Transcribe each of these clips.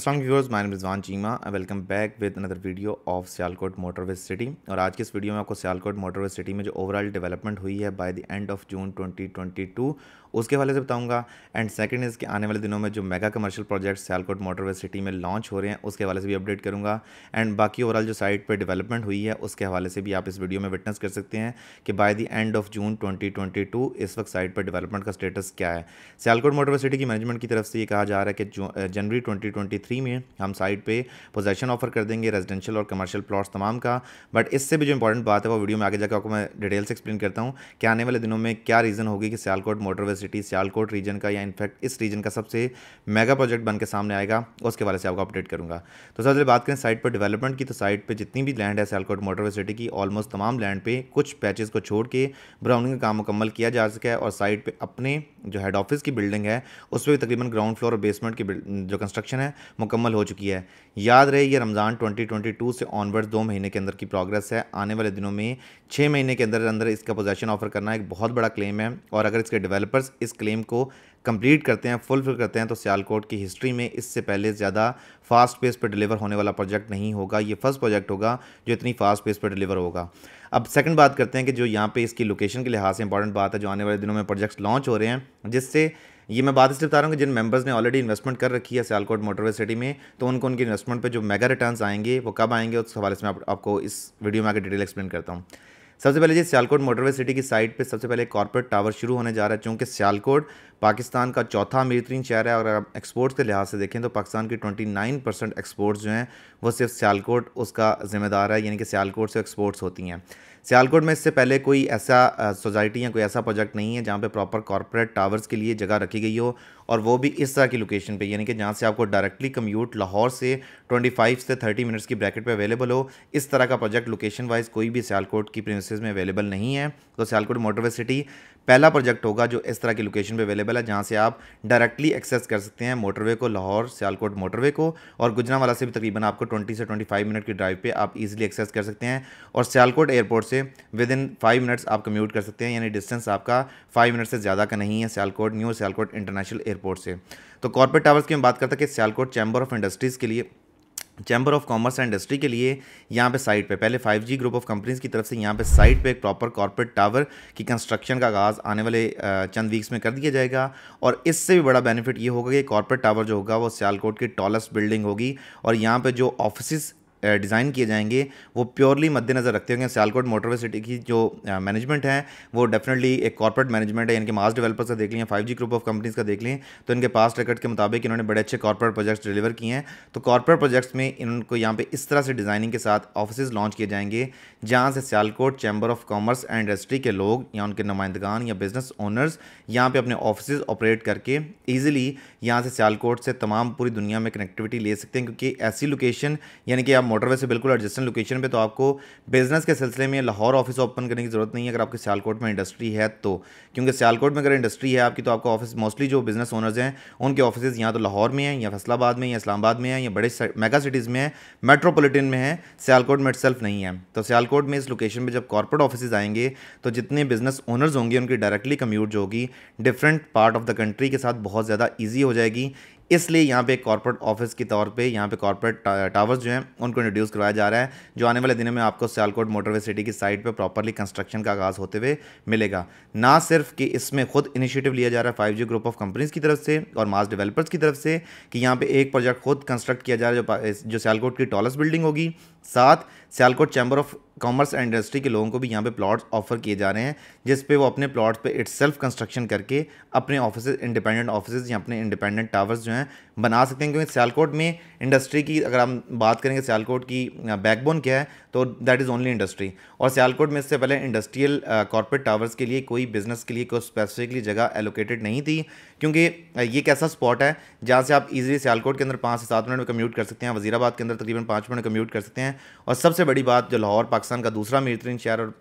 Aslam viewers my Rizwan Cheema welcome back with another video of Sialkot motorway city और आज के इस वीडियो में आपको सियालकोट मोटरवे सिटी में जो ओवरऑल डेवलपमेंट हुई है by the end of June 2022 उसके हवाले से बताऊंगा एंड सेकंड के आने वाले दिनों में जो mega commercial project Sialkot motorway city में लॉन्च हो रहे हैं उसके हवाले से भी अपडेट करूँगा एंड बाकी ओवरऑल जो साइट पर डेवलपमेंट हुई है उसके हवाले से भी आप इस वीडियो में विटनेस कर सकते हैं कि by the end of June twenty इस वक्त साइट पर डेवलपमेंट का स्टेटस क्या है सियालकोट मोटरवे सिटी की मैनेजमेंट की तरफ से ये कहा जा रहा है कि जनवरी ट्वेंटी थ्री में हम साइट पे पोजेशन ऑफर कर देंगे रेजिडेंशियल और कमर्शियल प्लॉट्स तमाम का बट इससे भी जो इंपॉर्टेंट बात है वो वीडियो में आगे जाकर आपको मैं डिटेल से एक्सप्लेन करता हूँ कि आने वाले दिनों में क्या रीज़न होगी कि Sialkot motorway city Sialkot region का या इनफैक्ट इस रीजन का सबसे मेगा प्रोजेक्ट बन के सामने आएगा उसके बारे से आपको अपडेट करूँगा तो सबसे बात करें साइट पर डेवलपमेंट की तो साइट पर जितनी भी लैंड है सियालकोट मोटरवे सिटी की ऑलमोस्ट तमाम लैंड पर कुछ पैचेज़ को छोड़ के ब्राउनिंग का काम मुकम्मल किया जा सके और साइट पर अपने जो हेड ऑफिस की बिल्डिंग है उस पर तकरीबन ग्राउंड फ्लोर और बेसमेंट की जो कंस्ट्रक्शन है मुकम्मल हो चुकी है याद रहे ये रमज़ान 2022 से ऑनवर्ड दो महीने के अंदर की प्रोग्रेस है आने वाले दिनों में छः महीने के अंदर अंदर इसका पोजेशन ऑफर करना एक बहुत बड़ा क्लेम है और अगर इसके डेवलपर्स इस क्लेम को कंप्लीट करते हैं फुलफिल करते हैं तो सियालकोट की हिस्ट्री में इससे पहले ज़्यादा फास्ट पेस पर डिलीवर होने वाला प्रोजेक्ट नहीं होगा ये फर्स्ट प्रोजेक्ट होगा जो इतनी फास्ट पेस पर डिलीवर होगा अब सेकंड बात करते हैं कि जो यहाँ पे इसकी लोकेशन के लिहाज से इंपॉर्टेंट बात है जो आने वाले दिनों में प्रोजेक्ट्स लॉन्च हो रहे हैं जिससे ये मैं बात इसलिए बता रहा हूँ कि जिन मेंबर्स ने ऑलरेडी इन्वेस्टमेंट कर रखी है सियालकोट मोटरवे सिटी में तो उनको उनके इन्वेस्टमेंट पर जो मेगा रिटर्न आएंगे वो कब आएंगे उस हवाले से मैं आप, आपको इस वीडियो में आगे डिटेल एक्सप्लेन करता हूँ सबसे पहले जी सियालकोट मोटरवे सिटी की साइड पर सबसे पहले कॉर्पोरेट टावर शुरू होने जा रहा है चूँकि सियालकोट पाकिस्तान का चौथा अमीर तरीन शहर है और अगर आप एक्सपोर्ट्स के लिहाज से देखें तो पाकिस्तान की 29 परसेंट एक्सपोर्ट्स जो हैं वो सिर्फ सियालकोट उसका जिम्मेदार है यानी कि सियालकोट से एक्सपोर्ट्स होती हैं सियालकोट में इससे पहले कोई ऐसा सोसाइटी या कोई ऐसा प्रोजेक्ट नहीं है जहाँ पर प्रॉपर कॉरपोरेट टावर्स के लिए जगह रखी गई हो और वो भी इस तरह की लोकेशन पे यानी कि जहाँ से आपको डायरेक्टली कम्यूट लाहौर से 25 से 30 मिनट्स की ब्रैकेट पे अवेलेबल हो इस तरह का प्रोजेक्ट लोकेशन वाइज कोई भी सियालकोट की प्रिंस में अवेलेबल नहीं है तो सियालकोट मोटरवे सिटी पहला प्रोजेक्ट होगा जो इस तरह की लोकेशन पे अवेलेबल है जहाँ से आप डायरेक्टली एक्सेस कर सकते हैं मोटरवे को लाहौर सियालकोट मोटरवे को और गुजरावाला से भी तकरीबन आपको 20 से 25 मिनट की ड्राइव पे आप इजीली एक्सेस कर सकते हैं और सियालकोट एयरपोर्ट से विद इन फाइव मिनट्स आप कम्यूट कर सकते हैं यानी डिस्टेंस आपका फाइव मिनट से ज़्यादा का नहीं है Sialkot new Sialkot international airport airport से तो कॉर्पोरेट टावर्स की मैं बात करता कि सियालकोट चैम्बर ऑफ इंडस्ट्रीज़ के लिए chamber of commerce and industry के लिए यहाँ पे साइट पे पहले 5G ग्रुप ऑफ कंपनीज की तरफ से यहाँ पे साइट पे एक प्रॉपर कॉर्पोरेट टावर की कंस्ट्रक्शन का आगाज़ आने वाले चंद वीक्स में कर दिया जाएगा और इससे भी बड़ा बेनिफिट ये होगा कि कॉर्पोरेट टावर जो होगा वो सियालकोट की टॉलेस्ट बिल्डिंग होगी और यहाँ पर जो ऑफिस डिज़ाइन किए जाएंगे वो प्योरली मद्देनजर रखते होंगे सियालकोट मोटरवे सिटी की जो मैनेजमेंट है वो डेफिनेटली एक कॉर्पोरेट मैनेजमेंट है इनके मास डेवलपर्स का देख लें five G group of companies का देख लें तो इनके पास रिकॉर्ड के मुताबिक इन्होंने बड़े अच्छे कॉर्पोरेट प्रोजेक्ट्स डिलीवर किए हैं तो कॉर्पोरेट प्रोजेक्ट्स में इनको यहाँ पे इस तरह से डिज़ाइनिंग के साथ ऑफिस लॉन्च किए जाएंगे जहाँ से Sialkot chamber of commerce and industry के लोग या उनके नुमाइंदगान या बिजनेस ओनर्स यहाँ पर अपने ऑफिस ऑपरेट करके ईजिली यहाँ से सियालकोट से तमाम पूरी दुनिया में कनेक्टिविटी ले सकते हैं क्योंकि ऐसी लोकेशन यानी कि आप मोटरवे से बिल्कुल एडजस्टेंट लोकेशन पे तो आपको बिजनेस के सिलसिले में लाहौर ऑफिस ओपन करने की ज़रूरत नहीं है अगर आपके सियालकोट में इंडस्ट्री है तो क्योंकि सियालकोट में अगर इंडस्ट्री है आपकी तो आपको ऑफिस मोस्टली जो बिजनेस ओनर्स हैं उनके ऑफिस यहाँ तो लाहौर में है या फैसलाबाद में या इस्लामाबाद में है या बड़े मेगा सिटीज़ में है मेट्रोपोलिटन में है सियालकोट में इट नहीं है तो सियालकोट में इस लोकेशन पर जब कॉर्पोरेट ऑफिस आएंगे तो जितने बिजनेस ओनर्स होंगे उनकी डायरेक्टली कम्यूट जो होगी different part of the country के साथ बहुत ज़्यादा ईजी हो जाएगी इसलिए यहाँ पे कॉर्पोरेट ऑफिस के तौर पे यहाँ पे कॉर्पोरेट टावर्स जो हैं उनको इंट्रोड्यूस करवाया जा रहा है जो आने वाले दिनों में आपको सियालकोट मोटरवे सिटी की साइड पे प्रॉपरली कंस्ट्रक्शन का आगाज़ होते हुए मिलेगा ना सिर्फ कि इसमें खुद इनिशिएटिव लिया जा रहा है फाइव ग्रुप ऑफ कंपनीज़ की तरफ से और मास डिवेलपर्स की तरफ से कि यहाँ पर एक प्रोजेक्ट खुद कंस्ट्रक्ट किया जा रहा है जो, जो सियालकोट की टॉलेस्ट बिल्डिंग होगी साथ Sialkot chamber of commerce and industry के लोगों को भी यहाँ पे प्लॉट्स ऑफर किए जा रहे हैं जिस पे वो अपने प्लॉट्स पे इट्स सेल्फ कंस्ट्रक्शन करके अपने ऑफिस इंडिपेंडेंट ऑफिस या अपने इंडिपेंडेंट टावर्स जो हैं बना सकते हैं क्योंकि सियालकोट में इंडस्ट्री की अगर हम बात करेंगे सियालकोट की बैकबोन क्या है तो दैट इज़ ओनली इंडस्ट्री और सियालकोट में इससे पहले इंडस्ट्रियल कॉरपोरेट टावर्स के लिए कोई बिजनेस के लिए कोई स्पेसिफिकली जगह एलोकेटेड नहीं थी क्योंकि ये एक ऐसा स्पॉट है जहाँ से आप इज़िली सियालकोट के अंदर पाँच से सात मिनट में कम्यूट कर सकते हैं वजीराबाद के अंदर तकरीबन पाँच मिनट कम्यूट कर सकते हैं हैं और सबसे बड़ी बात जो लाहौर पाकिस्तान का दूसरा मीरतरीन शहर और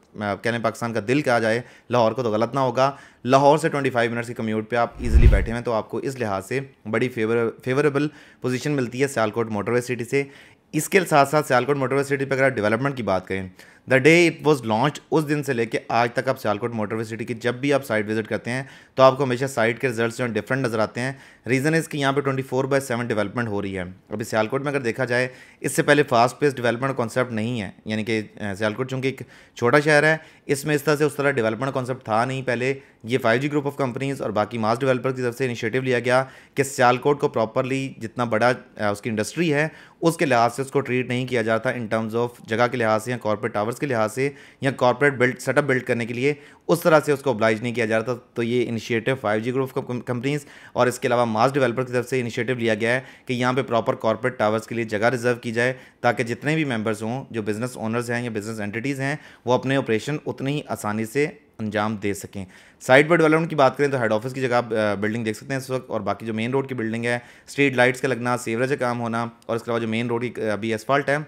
कह लें पाकिस्तान का दिल कहा जाए लाहौर को तो गलत ना होगा लाहौर से 25 मिनट्स की कम्यूट पर आप इजीली बैठे हैं तो आपको इस लिहाज से बड़ी फेवर फेवरेबल पोजिशन मिलती है सियालकोट मोटरवे सिटी से इसके साथ साथ सियालकोट मोटरवे सिटी पर अगर आप डेवलपमेंट की बात करें the day it was launch उस दिन से लेकर आज तक आप सियालकोट मोटरवे सिटी की जब भी आप साइट विजिट करते हैं तो आपको हमेशा साइट के रिजल्ट जो डिफरेंट नजर आते हैं रीज़न इसकी यहाँ पे 24 फोर बाई सेवन डेवलपमेंट हो रही है अभी सियालकोट में अगर देखा जाए इससे पहले फास्ट पेस डेवलपमेंट कॉन्सेप्ट नहीं है यानी कि सियालकोट चूँकि एक छोटा शहर है इसमें इस तरह से उस तरह डेवलपमेंट कॉन्सेप्ट था नहीं पहले ये five G group of companies और बाकी मास डेवलपर की तरफ से इनिशिएटिव लिया गया कि सियालकोट को प्रॉपरली जितना बड़ा उसकी इंडस्ट्री है उसके लिहाज से उसको ट्रीट नहीं किया जाता इन टर्म्स ऑफ जगह के लिहाज से या कॉरपोरेट टावर्स के लिहाज से या कॉरपोरेट बिल्ड सेटअप बिल्ड करने के लिए उस तरह से उसको ऑब्लाइज नहीं किया जा रहा था तो ये initiative five G group companies और इसके अलावा मास डेवलपर की तरफ से इनिशिएटिव लिया गया है कि यहाँ पे प्रॉपर कॉर्पोरेट टावर्स के लिए जगह रिजर्व की जाए ताकि जितने भी मेम्बर्स हों जो बिज़नेस ओनर्स हैं या बिज़नेस एंटिटीज़ हैं वो अपने ऑपरेशन उतनी ही आसानी से अंजाम दे सकें साइड पर डेवलपमेंट की बात करें तो हेड ऑफिस की जगह आप बिल्डिंग देख सकते हैं इस वक्त और बाकी जो मेन रोड की बिल्डिंग है स्ट्रीट लाइट्स का लगना सेवरेज का काम होना और इसके अलावा जो मेन रोड की अभी एसफाल्ट है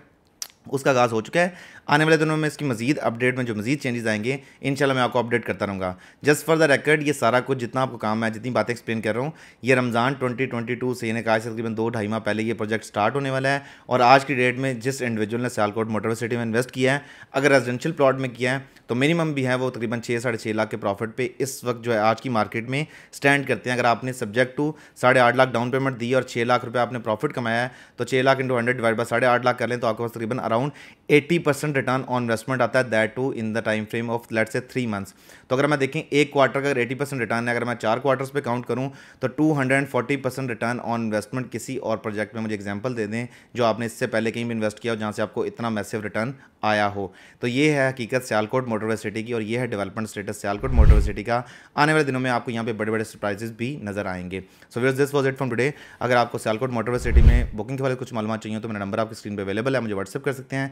उसका आगाज़ हो चुका है आने वाले दिनों में इसकी मजीद अपडेट में जो मजीद चेंजेस आएंगे इन मैं आपको अपडेट करता रहूँगा जस्ट फॉर द रिकॉर्ड ये सारा कुछ जितना आपको काम है जितनी बातें एक्सप्लेन कर रहा हूँ ये रमज़ान ट्वेंटी टू से यानी आज से तकरीबन दो ढाई माह पहले ये प्रोजेक्ट स्टार्ट होने वाला है और आज की डेट में जिस इंडिविजुअल ने सियालकोट मोटर सिटी में इन्वेस्ट किया है अगर रेजिडेंशियल प्लॉट में किया है तो मिनिमम भी है वो तकरीबन छः साढ़े छः लाख के प्रॉफिट पर इस वक्त जो है आज की मार्केट में स्टैंड करते हैं अगर आपने सब्जेक्ट टू साढ़े आठ लाख डाउन पेमेंट दी और छः लाख रुपये आपने प्रॉफिट कमाया है तो छः lakh into hundred divide by साढ़े आठ लाख कर लें तो आपके पास तकरीबन around eighty percent percent return on investment आता है that too in the time frame of let's say three months तो अगर मैं देखें एक क्वार्टर का एटी परसेंट रिटर्न है अगर मैं चार क्वार्टर्स पे काउंट करूं तो two hundred forty percent return on investment किसी और प्रोजेक्ट में मुझे एग्जाम्पल दे दें जो आपने इससे पहले कहीं भी इन्वेस्ट किया हो जहाँ से आपको इतना मैसिव रिटर्न आया हो तो ये है हकीकत सियालकोट मोटरवे सिटी की और ये है development status Sialkot motorway city का आने वाले दिनों में आपको यहाँ पे बड़े बड़े सरप्राइजेज भी नजर आएंगे so viewers this was it from today अगर आपको सियालकोट मोटरवे सिटी में बुकिंग के बारे में कुछ मालूम चाहिए तो मेरा नंबर आपकी स्क्रीन पर अवेलेबल है मुझे व्हाट्सअप कर सकते हैं